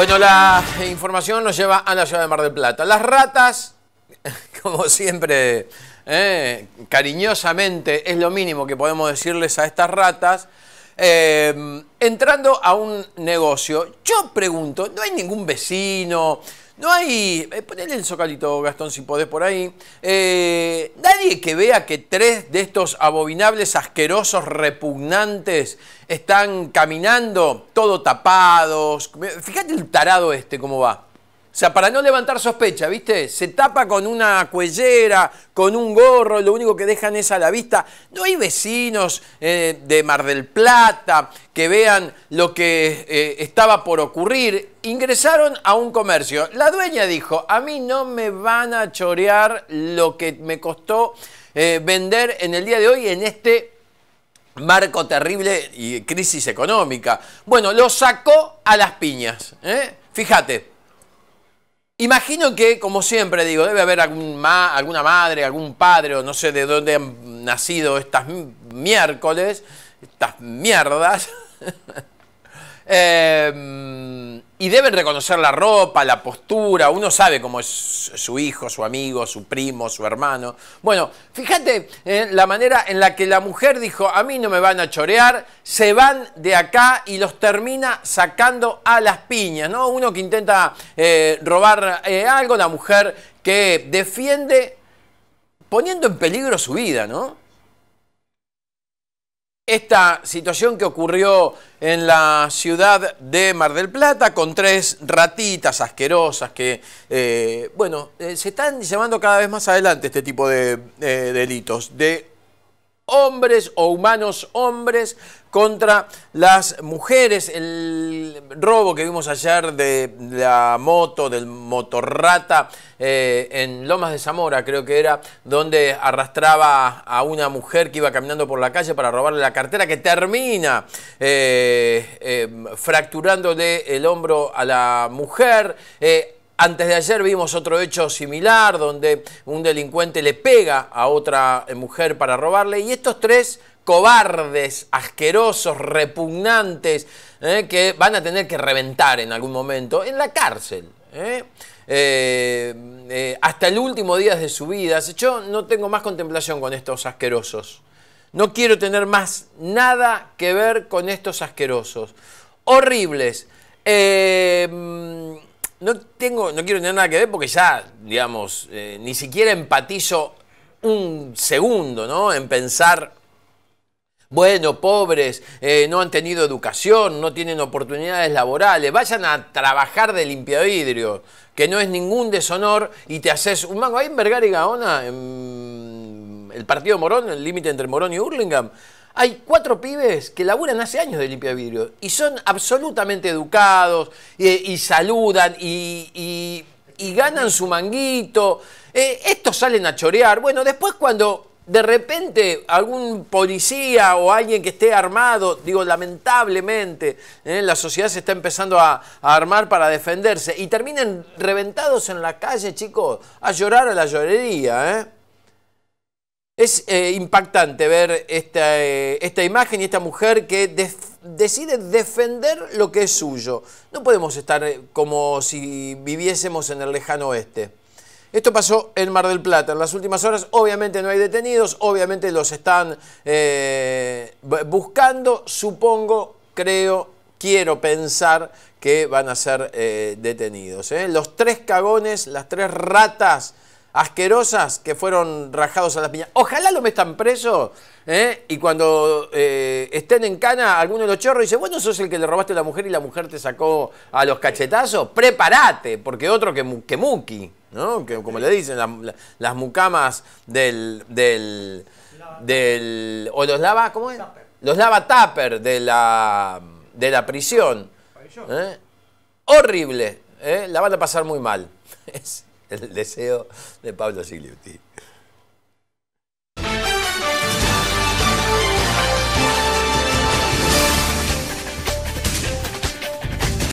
Bueno, la información nos lleva a la ciudad de Mar del Plata. Las ratas, como siempre, eh, cariñosamente, es lo mínimo que podemos decirles a estas ratas. Eh, entrando a un negocio, yo pregunto, no hay ningún vecino, no hay, eh, Ponle el socalito, Gastón, si podés por ahí. Eh, nadie que vea que tres de estos abominables, asquerosos, repugnantes están caminando, todo tapados. Fíjate el tarado este, cómo va. O sea, para no levantar sospecha, ¿viste? Se tapa con una cuellera, con un gorro, lo único que dejan es a la vista. No hay vecinos eh, de Mar del Plata que vean lo que eh, estaba por ocurrir. Ingresaron a un comercio. La dueña dijo, a mí no me van a chorear lo que me costó eh, vender en el día de hoy en este marco terrible y crisis económica. Bueno, lo sacó a las piñas. Fíjate. Imagino que, como siempre digo, debe haber alguna madre, algún padre, o no sé de dónde han nacido estas miércoles, estas mierdas. Em, y deben reconocer la ropa, la postura, uno sabe cómo es su hijo, su amigo, su primo, su hermano. Bueno, fíjate eh, la manera en la que la mujer dijo, a mí no me van a chorear, se van de acá y los termina sacando a las piñas, ¿no? Uno que intenta eh, robar eh, algo, la mujer que defiende poniendo en peligro su vida, ¿no? esta situación que ocurrió en la ciudad de Mar del Plata con tres ratitas asquerosas que, eh, bueno, eh, se están llevando cada vez más adelante este tipo de eh, delitos, de hombres o humanos hombres contra las mujeres. El robo que vimos ayer de la moto, del motorrata eh, en Lomas de Zamora, creo que era, donde arrastraba a una mujer que iba caminando por la calle para robarle la cartera, que termina eh, eh, fracturándole el hombro a la mujer. Antes de ayer vimos otro hecho similar donde un delincuente le pega a otra eh, mujer para robarle y estos tres cobardes, asquerosos, repugnantes, eh, que van a tener que reventar en algún momento en la cárcel. Eh. hasta el último día de su vida. Yo no tengo más contemplación con estos asquerosos. No quiero tener más nada que ver con estos asquerosos. Horribles no tengo, no quiero tener nada que ver porque ya, digamos, eh, ni siquiera empatizo un segundo, ¿no? En pensar, bueno, pobres, eh, no han tenido educación, no tienen oportunidades laborales, vayan a trabajar de limpia vidrio, que no es ningún deshonor y te haces un mango. Ahí en Vergara y Gaona, en el partido Morón, el límite entre Morón y Hurlingham, hay cuatro pibes que laburan hace años de limpia vidrio y son absolutamente educados y, saludan y, ganan su manguito. Eh, estos salen a chorear. Bueno, después cuando de repente algún policía o alguien que esté armado, digo, lamentablemente, eh, la sociedad se está empezando a, armar para defenderse y terminen reventados en la calle, chicos, a llorar a la llorería, ¿eh? Es eh, impactante ver eh, esta, imagen y esta mujer que decide defender lo que es suyo. No podemos estar eh, como si viviésemos en el lejano oeste. Esto pasó en Mar del Plata. En las últimas horas obviamente no hay detenidos, obviamente los están buscando, supongo, creo, quiero pensar que van a ser detenidos. Los tres cagones, las tres ratas asquerosas que fueron rajados a las piñas. Ojalá lo metan preso ¿eh? y cuando eh, estén en cana alguno de los chorros dice, bueno, sos el que le robaste a la mujer y la mujer te sacó a los cachetazos, prepárate, porque otro que, que muki, ¿no? que, como le dicen las mucamas del, del, del... o los lava, ¿cómo es? Los lava tupper de la, de la prisión. ¿eh? Horrible, la van a pasar muy mal. el deseo de Pablo Sigliuti.